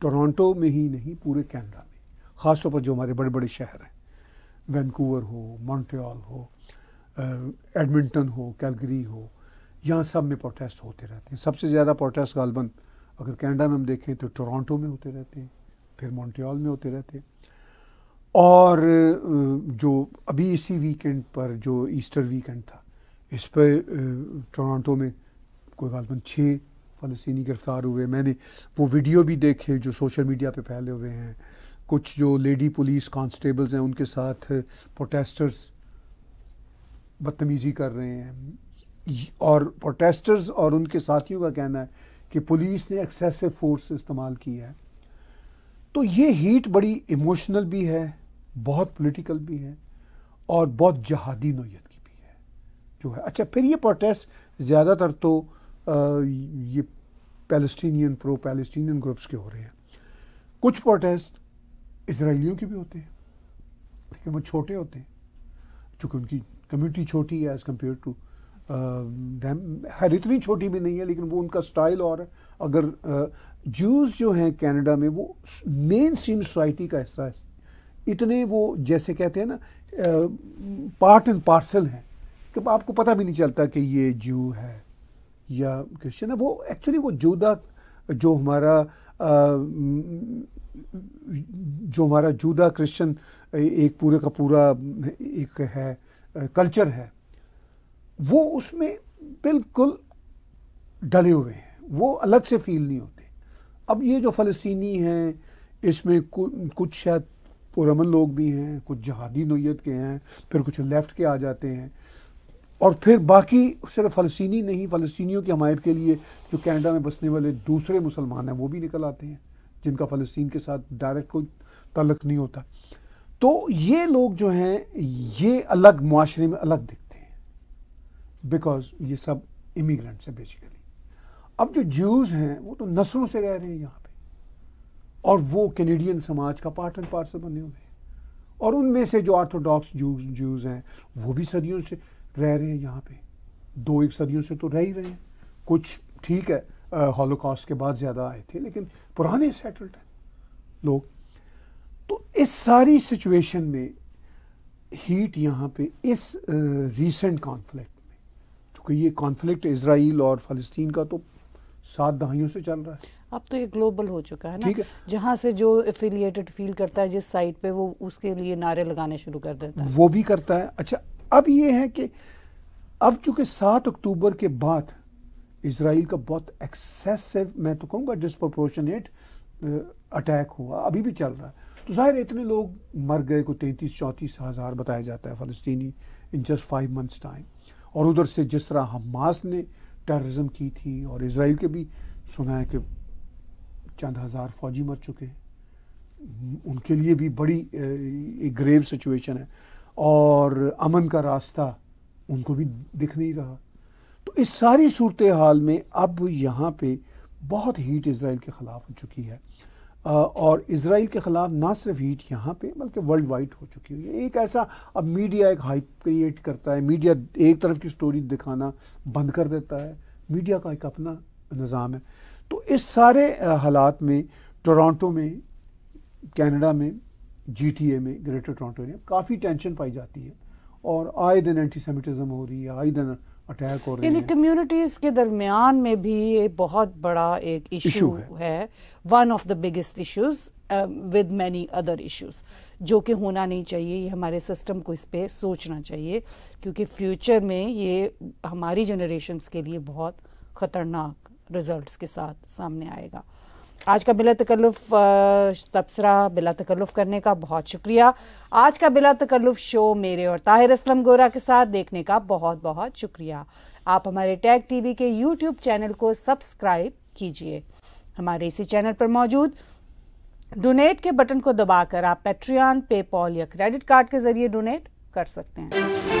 टोरंटो में ही नहीं पूरे कैनेडा ख़ासतौर पर जो हमारे बड़े बड़े शहर हैं वैनकूवर हो मॉन्ट्रियल हो एडमिंटन हो कैलगरी हो यहाँ सब में प्रोटेस्ट होते रहते हैं सबसे ज़्यादा प्रोटेस्ट गालबन अगर कैनेडा में हम देखें तो टोरंटो में होते रहते हैं फिर मॉन्ट्रियल में होते रहते हैं और जो अभी इसी वीकेंड पर जो ईस्टर वीकेंड था इस पर टोरंटो में कोई गालबन छः फ़लस्तनी गिरफ़्तार हुए मैंने वो वीडियो भी देखे जो सोशल मीडिया पर फैले हुए हैं कुछ जो लेडी पुलिस कांस्टेबल्स हैं उनके साथ प्रोटेस्टर्स बदतमीज़ी कर रहे हैं और प्रोटेस्टर्स और उनके साथियों का कहना है कि पुलिस ने एक्सेसिव फोर्स इस्तेमाल की है तो ये हीट बड़ी इमोशनल भी है बहुत पॉलिटिकल भी है और बहुत जहादी नोयत की भी है जो है अच्छा फिर ये प्रोटेस्ट ज़्यादातर तो आ, ये पैलेस्टीनियन प्रो पैलेस्टीनियन ग्रुप्स के हो रहे हैं कुछ प्रोटेस्ट इसराइलियों के भी होते हैं लेकिन वो छोटे होते हैं चूँकि उनकी कम्यूनिटी छोटी है एज़ कम्पेयर टू दैम हर इतनी छोटी भी नहीं है लेकिन वो उनका स्टाइल और है अगर जूस uh, जो हैं कनाडा में वो मेन स्ट्रीम सोसाइटी का हिस्सा है इतने वो जैसे कहते हैं ना पार्ट एंड पार्सल हैं कि आपको पता भी नहीं चलता कि ये जू है या क्रिश्चियन है वो एक्चुअली वो जूदा जो हमारा uh, जो हमारा जूदा क्रिश्चन एक पूरे का पूरा एक है कल्चर है वो उसमें बिल्कुल डले हुए हैं वो अलग से फील नहीं होते अब ये जो फ़लस्तनी हैं इसमें कुछ शायद पुरमन लोग भी हैं कुछ जहादी नोयत के हैं फिर कुछ लेफ़्ट के आ जाते हैं और फिर बाकी सिर्फ फ़लस्तनी नहीं फ़लस्तियों की हमायत के लिए जो कनाडा में बसने वाले दूसरे मुसलमान हैं वो भी निकल आते हैं जिनका फ़लस्तीन के साथ डायरेक्ट कोई तलक नहीं होता तो ये लोग जो हैं ये अलग माशरे में अलग दिखते हैं बिकॉज ये सब इमिग्रेंट्स हैं बेसिकली अब जो ज्यूज़ हैं वो तो नस्लों से रह रहे हैं यहाँ पे और वो कैनेडियन समाज का पार्ट एंड पार्सल बने हुए हैं और उनमें से जो ऑर्थोडॉक्स जूज जूज हैं वो भी सदियों से रह रहे हैं यहाँ पे दो एक सदियों से तो रह ही रहे हैं कुछ ठीक है हॉलोकास्ट के बाद ज़्यादा आए थे लेकिन पुराने सेटल्ड हैं लोग तो इस सारी सिचुएशन में हीट यहाँ पे इस रीसेंट कॉन्फ्लिक्ट में क्योंकि ये कॉन्फ्लिक्ट इसराइल और फ़लस्तीन का तो सात दहाइयों से चल रहा है अब तो ये ग्लोबल हो चुका है ना ठीक है जहाँ से जो एफिलिएटेड फील करता है जिस साइड पे वो उसके लिए नारे लगाने शुरू कर देता है वो भी करता है अच्छा अब ये है कि अब चूंकि सात अक्टूबर के बाद इसराइल का बहुत एक्सेसिव मैं तो कहूँगा डिसप्रोपोर्शनेट अटैक हुआ अभी भी चल रहा है तो ज़ाहिर इतने लोग मर गए को तैंतीस चौंतीस हज़ार बताया जाता है फ़लस्तनी in just five months time और उधर से जिस तरह हमास ने टेररिज्म की थी और इसराइल के भी सुना है कि चंद हज़ार फौजी मर चुके हैं उनके लिए भी बड़ी एक ग्रेव सिचुएशन है और अमन का रास्ता उनको भी दिख नहीं रहा तो इस सारी सूरत हाल में अब यहाँ पे बहुत हीट इसराइल के ख़िलाफ़ हो चुकी है और इसराइल के ख़िलाफ़ ना सिर्फ हीट यहाँ पे बल्कि वर्ल्ड वाइड हो चुकी है एक ऐसा अब मीडिया एक हाइप क्रिएट करता है मीडिया एक तरफ की स्टोरी दिखाना बंद कर देता है मीडिया का एक अपना निज़ाम है तो इस सारे हालात में टोरंटो में कनाडा में जीटीए में ग्रेटर टोरंटो में काफ़ी टेंशन पाई जाती है और आए दिन सेमिटिज्म हो रही है आए दिन अटैक हो रहे यानी कम्युनिटीज़ के दरमियान में भी ये बहुत बड़ा एक इशू है, one of the biggest issues with many other issues जो कि होना नहीं चाहिए ये हमारे सिस्टम को इस पर सोचना चाहिए क्योंकि फ्यूचर में ये हमारी जनरेशन के लिए बहुत ख़तरनाक रिजल्ट के साथ सामने आएगा आज का बिला तकल्लुफ़ तबसरा बिला तकल्लुफ़ करने का बहुत शुक्रिया आज का बिला तकल्लुफ़ शो मेरे और ताहिर असलम गोरा के साथ देखने का बहुत बहुत शुक्रिया आप हमारे टैग टीवी के यूट्यूब चैनल को सब्सक्राइब कीजिए हमारे इसी चैनल पर मौजूद डोनेट के बटन को दबाकर आप पेट्रियन पेपॉल या क्रेडिट कार्ड के जरिए डोनेट कर सकते हैं